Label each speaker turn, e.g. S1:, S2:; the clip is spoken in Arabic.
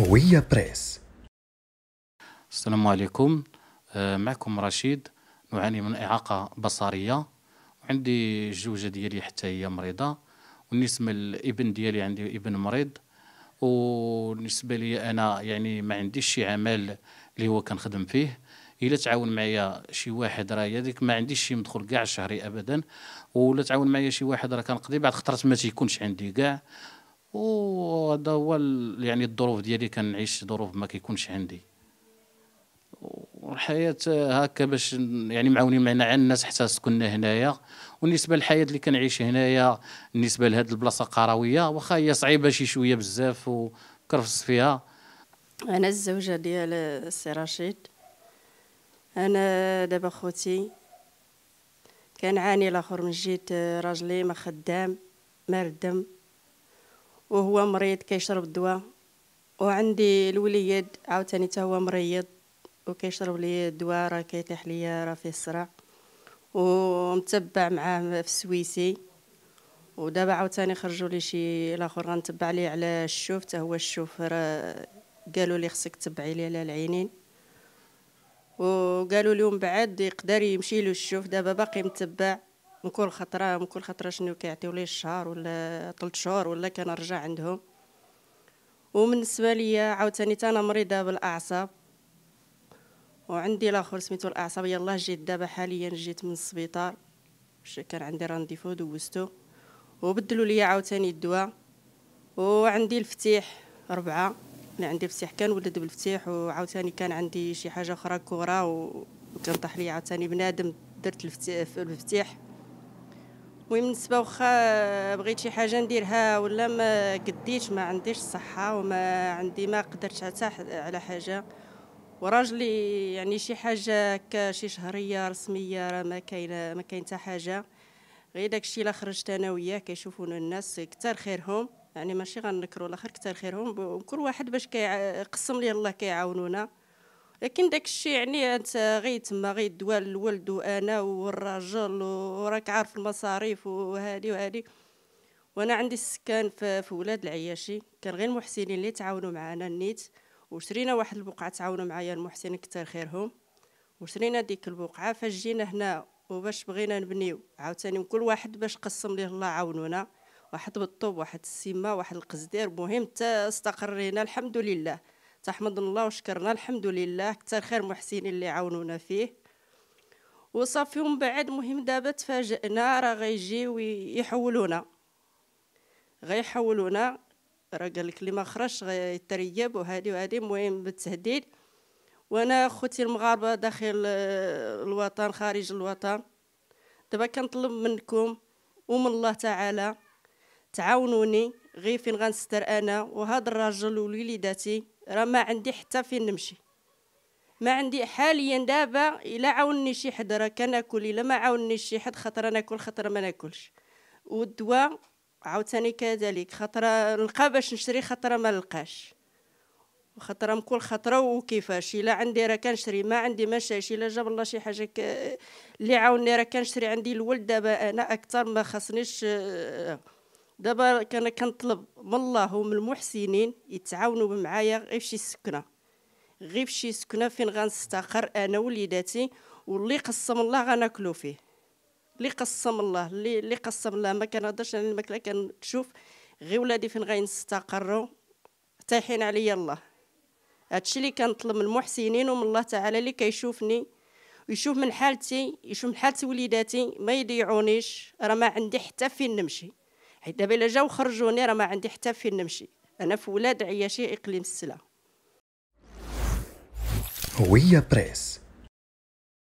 S1: هوية
S2: بريس السلام عليكم آه، معكم رشيد نعاني من إعاقة بصرية وعندي جوجة ديالي حتى هي مريضة والنسبة الابن ديالي عندي ابن مريض وبالنسبة لي أنا يعني ما عنديش شي عمل اللي هو كنخدم فيه الا تعاون معايا شي واحد راه هذيك ما عنديش شي مدخل كاع شهري ابدا ولا تعاون معايا شي واحد راه كنقضي بعد خطرات ما تيكونش عندي كاع وهذا هو يعني الظروف ديالي كنعيش ظروف ما كيكونش عندي والحياه هكا باش يعني معاونين معنا على الناس حتى سكننا هنايا بالنسبه للحياه اللي كنعيش هنايا بالنسبه لهاد البلاصه القرويه واخا هي صعيبه شي شويه بزاف وكرفص فيها
S1: انا الزوجه ديال السي رشيد انا دابا خوتي كنعاني الاخر من جيت آه، راجلي ما خدام ما ردم وهو مريض كيشرب الدواء وعندي الوليد عاوتاني حتى هو مريض وكيشرب لي الدواء راه كيطيح ليا راه فيه الصرع ومتبع معاه في السويسي ودابا عاوتاني خرجوا لي شي الاخر غنتبع ليه على الشوف حتى هو الشوف راه قالوا لي خصك تبعي لي على العينين وقالوا لي من بعد يقدر يمشي له الشوف دابا باقي متبع من كل خطره من كل خطره شنو كيعطيو لي الشهر ولا ثلاث شهور ولا كنرجع عندهم وبالنسبه ليا عاوتاني انا مريضه بالاعصاب وعندي لاخر سميتو الاعصاب يلاه جيت دابا حاليا جيت من السبيطار كان عندي رانديفو دوزتو وبدلوا لي عاوتاني الدواء وعندي الفتيح ربعة اللي عندي الفتيح كان ولد بالفتيح وعاوتاني كان عندي شي حاجه اخرى كورة وكان طاح لي عاوتاني بنادم درت الفتيح المهم بالنسبه واخا بغيت شي حاجه نديرها ولا ما قديتش ما عنديش الصحه وما عندي ما قدرتش حتى على حاجه وراجلي يعني شي حاجه شي شهريه رسميه راه ما كاين ما كاين حتى حاجه غير داكشي الا خرجت انا وياه كيشوفونا الناس كثر خيرهم يعني ماشي غنكروا الاخر كثر خيرهم وكل واحد باش كيقسم ليه الله كيعاونونا لكن داك الشيء يعني انت غير تما غير الدوال الولد وانا والراجل وراك عارف المصاريف وهادي وهادي وانا عندي السكان في, في ولاد العياشي كان غير المحسنين اللي تعاونوا معنا النيت وشرينا واحد البقعه تعاونوا معايا المحسنين كثر خيرهم وشرينا ديك البقعه فاش جينا هنا وباش بغينا نبنيو عاوتاني كل واحد باش قسم ليه الله عاونونا واحد بالطوب واحد السيمه واحد القزدير مهم حتى استقرينا الحمد لله تحمد الله وشكرنا الحمد لله كثر خير محسنين اللي عاونونا فيه وصافي ومن بعد مهم دابا تفاجئنا راه غيجيو ويحولونا غيحولونا راه قال لك اللي ما خرجش غيتريب وهادي وهادي المهم بالتهديد وانا خوتي المغاربه داخل آه، الوطن خارج الوطن دابا كنطلب منكم ومن الله تعالى تعاونوني غير فين غنستر انا وهذا الرجل ووليداتي راه ما عندي حتى فين نمشي ما عندي حاليا دابا الا عاوني شي حد راه كناكل الا ما عاوني شي حد خطره ناكل خطره ما ناكلش والدواء عاوتاني كذلك خطره نلقى باش نشري خطره ما نلقاش وخطره مكل خطره وكيفاش الا عندي راه كنشري ما عندي ما شايش الا جاب الله شي حاجه ك... اللي عاوني راه كنشري عندي الولد دابا انا اكثر ما خاصنيش آه، دابا انا كنطلب من الله ومن المحسنين يتعاونوا معايا غير فشي سكنه غير فشي سكنه فين غنستقر انا وليداتي واللي قسم الله غناكلو فيه اللي قسم الله اللي اللي قسم الله ما كنهضرش على الماكله كنشوف غير ولادي فين غينستقروا تايحين عليا الله هادشي اللي كنطلب من المحسنين ومن الله تعالى اللي كيشوفني ويشوف من حالتي يشوف من حالة وليداتي ما يضيعونيش راه ما عندي حتى فين نمشي حيت دابا الا جاو خرجوني راه ما عندي حتى فين نمشي انا في ولاد عياشي اقليم السلا
S2: هويه بريس